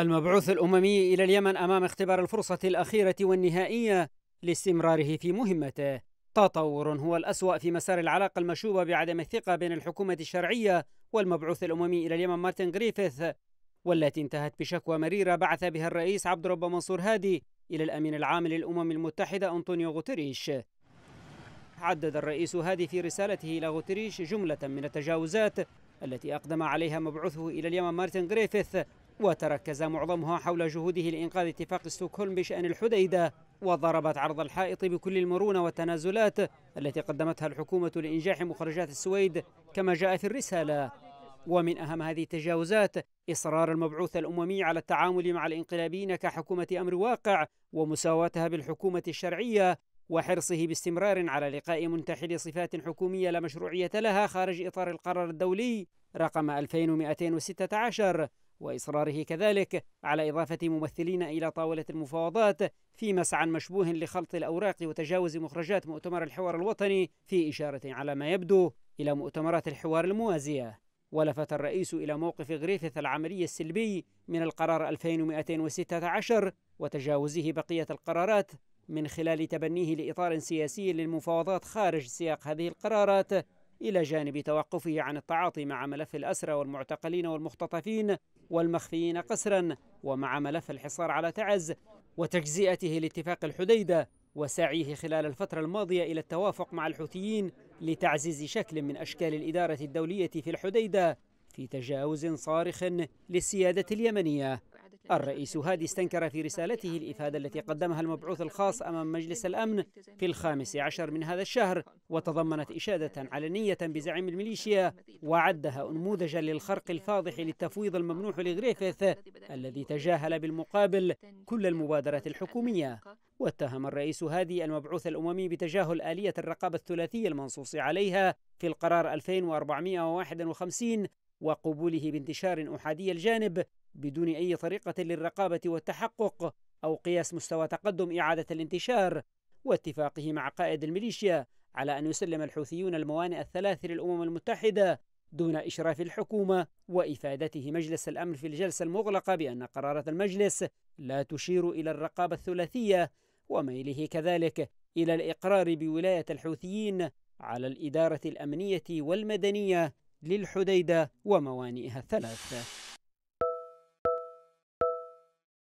المبعوث الأممي إلى اليمن أمام اختبار الفرصة الأخيرة والنهائية لاستمراره في مهمته تطور هو الأسوأ في مسار العلاقة المشوبة بعدم الثقة بين الحكومة الشرعية والمبعوث الأممي إلى اليمن مارتن غريفيث والتي انتهت بشكوى مريرة بعث بها الرئيس عبد رب منصور هادي إلى الأمين العام للأمم المتحدة أنطونيو غوتريش عدد الرئيس هادي في رسالته إلى غوتريش جملة من التجاوزات التي أقدم عليها مبعوثه إلى اليمن مارتن غريفيث وتركز معظمها حول جهوده لإنقاذ اتفاق ستوكهولم بشأن الحديدة وضربت عرض الحائط بكل المرونة والتنازلات التي قدمتها الحكومة لإنجاح مخرجات السويد كما جاء في الرسالة ومن أهم هذه التجاوزات إصرار المبعوث الأممي على التعامل مع الإنقلابيين كحكومة أمر واقع ومساواتها بالحكومة الشرعية وحرصه باستمرار على لقاء منتحل صفات حكومية لا مشروعية لها خارج إطار القرار الدولي رقم 2216 وإصراره كذلك على إضافة ممثلين إلى طاولة المفاوضات في مسعى مشبوه لخلط الأوراق وتجاوز مخرجات مؤتمر الحوار الوطني في إشارة على ما يبدو إلى مؤتمرات الحوار الموازية ولفت الرئيس إلى موقف غريفث العملي السلبي من القرار 2216 وتجاوزه بقية القرارات من خلال تبنيه لإطار سياسي للمفاوضات خارج سياق هذه القرارات إلى جانب توقفه عن التعاطي مع ملف الأسرى والمعتقلين والمختطفين والمخفيين قسرا ومع ملف الحصار على تعز وتجزئته لاتفاق الحديدة وسعيه خلال الفترة الماضية إلى التوافق مع الحوثيين لتعزيز شكل من أشكال الإدارة الدولية في الحديدة في تجاوز صارخ للسيادة اليمنية الرئيس هادي استنكر في رسالته الإفادة التي قدمها المبعوث الخاص أمام مجلس الأمن في الخامس عشر من هذا الشهر وتضمنت إشادة علنية بزعيم الميليشيا وعدها أنموذجا للخرق الفاضح للتفويض الممنوح لغريفيث الذي تجاهل بالمقابل كل المبادرات الحكومية واتهم الرئيس هادي المبعوث الأممي بتجاهل آلية الرقابة الثلاثية المنصوص عليها في القرار 2451 وقبوله بانتشار أحادي الجانب بدون أي طريقة للرقابة والتحقق أو قياس مستوى تقدم إعادة الانتشار واتفاقه مع قائد الميليشيا على أن يسلم الحوثيون الموانئ الثلاث للأمم المتحدة دون إشراف الحكومة وإفادته مجلس الأمن في الجلسة المغلقة بأن قرارات المجلس لا تشير إلى الرقابة الثلاثية وميله كذلك إلى الإقرار بولاية الحوثيين على الإدارة الأمنية والمدنية للحديدة وموانئها الثلاث